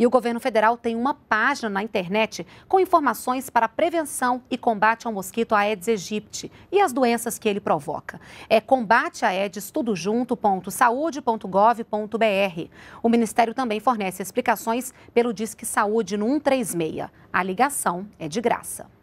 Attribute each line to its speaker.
Speaker 1: E o governo federal tem uma página na internet com informações para prevenção e combate ao mosquito Aedes aegypti e as doenças que ele provoca. É combateaedes.tudojunto.saude.gov.br. O Ministério também fornece explicações pelo Disque Saúde no 136. A ligação é de graça.